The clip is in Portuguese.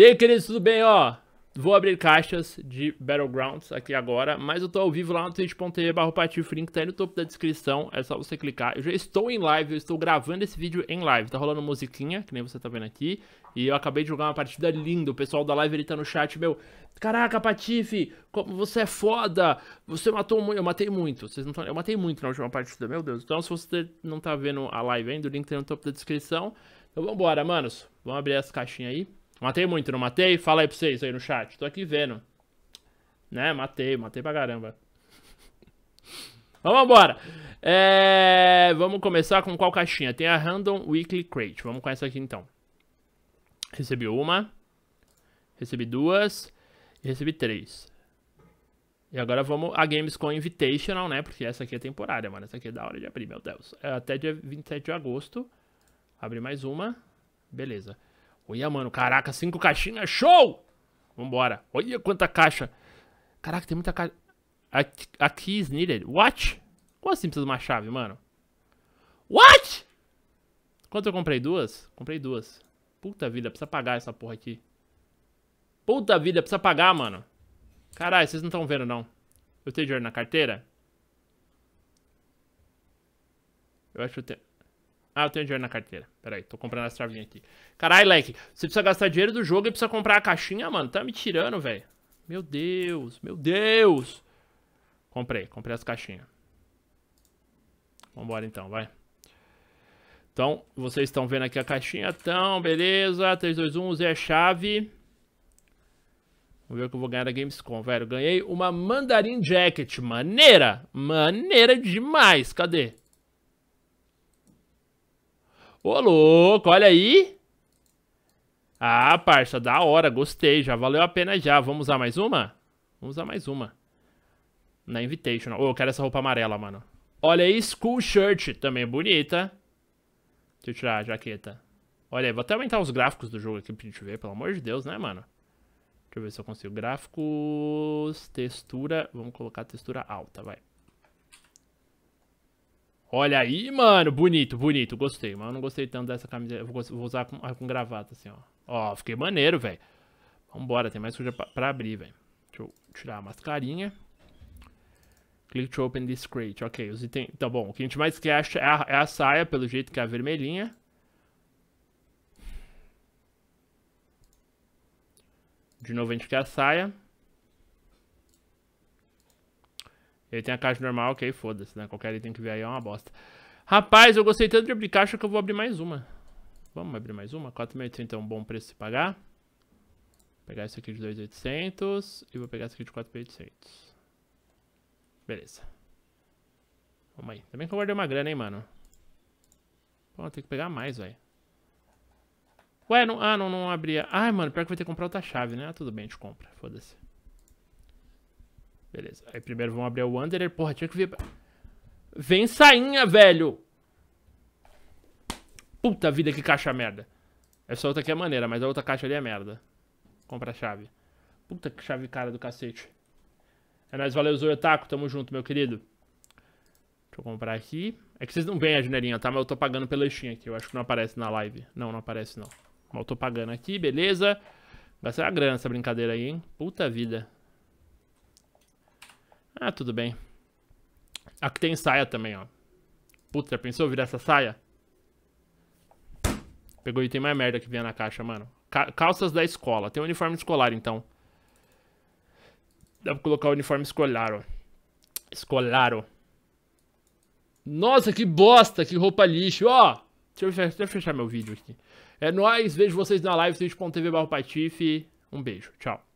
E aí, queridos, tudo bem? Ó, vou abrir caixas de Battlegrounds aqui agora, mas eu tô ao vivo lá no twitch.tv barra link tá aí no topo da descrição, é só você clicar. Eu já estou em live, eu estou gravando esse vídeo em live, tá rolando musiquinha, que nem você tá vendo aqui, e eu acabei de jogar uma partida linda, o pessoal da live ele tá no chat, meu, caraca, Patife, como você é foda, você matou muito, eu matei muito, vocês não tão... eu matei muito na última partida, meu Deus. Então se você não tá vendo a live ainda, o link tá aí no topo da descrição. Então vambora, manos, vamos abrir as caixinhas aí. Matei muito, não matei? Fala aí pra vocês aí no chat. Tô aqui vendo. Né? Matei, matei pra caramba. Vamos embora. É... Vamos começar com qual caixinha? Tem a Random Weekly Crate. Vamos com essa aqui então. Recebi uma. Recebi duas. E recebi três. E agora vamos a Games com Invitational, né? Porque essa aqui é temporária, mano. Essa aqui é da hora de abrir, meu Deus. É até dia 27 de agosto. Abri mais uma. Beleza. Olha, mano, caraca, cinco caixinhas, show! Vambora. Olha quanta caixa. Caraca, tem muita caixa. A key is needed. What? Como assim precisa de uma chave, mano? What? Quanto eu comprei? Duas? Comprei duas. Puta vida, precisa pagar essa porra aqui. Puta vida, precisa pagar, mano. Caralho, vocês não estão vendo, não. Eu tenho dinheiro na carteira? Eu acho que eu tenho... Ah, eu tenho dinheiro na carteira. Pera aí, tô comprando as travinhas aqui. Caralho, Leque, você precisa gastar dinheiro do jogo e precisa comprar a caixinha, mano. Tá me tirando, velho. Meu Deus, meu Deus. Comprei, comprei as caixinhas. Vambora então, vai. Então, vocês estão vendo aqui a caixinha. Então, beleza. 3, 2, 1, usei a chave. Vamos ver o que eu vou ganhar da Gamescom, velho. Ganhei uma Mandarin Jacket. Maneira. Maneira demais. Cadê? Ô, louco, olha aí. Ah, parça, da hora, gostei. Já valeu a pena já. Vamos usar mais uma? Vamos usar mais uma. Na Invitational. Ô, oh, eu quero essa roupa amarela, mano. Olha aí, School Shirt. Também bonita. Deixa eu tirar a jaqueta. Olha aí, vou até aumentar os gráficos do jogo aqui pra gente ver, pelo amor de Deus, né, mano? Deixa eu ver se eu consigo. Gráficos, textura. Vamos colocar textura alta, vai. Olha aí, mano. Bonito, bonito. Gostei, mas eu não gostei tanto dessa camiseta. Vou, vou usar com, ah, com, gravata, assim, ó. Ó, fiquei maneiro, velho. Vambora, tem mais coisa pra, pra abrir, velho. Deixa eu tirar a mascarinha. Click to open this crate. Ok, os itens... Tá bom, o que a gente mais quer é a, é a saia, pelo jeito que é a vermelhinha. De novo a gente quer a saia. Ele tem a caixa normal, ok, foda-se, né? Qualquer item que vier aí é uma bosta. Rapaz, eu gostei tanto de abrir caixa que eu vou abrir mais uma. Vamos abrir mais uma? 4.800 é um bom preço de pagar. Vou pegar esse aqui de 2.800 e vou pegar esse aqui de 4.800. Beleza. Vamos aí. Também que eu guardei uma grana, hein, mano. Pô, tem que pegar mais, velho. Ué, não, ah, não, não abria. Ai, mano, pior que vai ter que comprar outra chave, né? Ah, tudo bem, a gente compra. Foda-se. Beleza. Aí primeiro vão abrir o Wanderer. Porra, tinha que vir... Vem sainha, velho! Puta vida, que caixa merda. Essa outra aqui é maneira, mas a outra caixa ali é merda. Compra a chave. Puta que chave cara do cacete. É nóis, valeu, Zoetaco. Tamo junto, meu querido. Deixa eu comprar aqui. É que vocês não veem a janelinha, tá? Mas eu tô pagando pela Steam aqui. Eu acho que não aparece na live. Não, não aparece não. Mas eu tô pagando aqui, beleza. Vai ser a grana essa brincadeira aí, hein? Puta vida. Ah, tudo bem. Aqui tem saia também, ó. Puta, pensou virar essa saia? Pegou o item mais merda que vinha na caixa, mano. calças da escola. Tem um uniforme escolar, então. Dá pra colocar o uniforme escolar, ó. Escolar, ó. Nossa, que bosta, que roupa lixo, ó. Deixa eu, fechar, deixa eu fechar meu vídeo aqui. É nóis, vejo vocês na live, twitch.tv patife. Um beijo, tchau.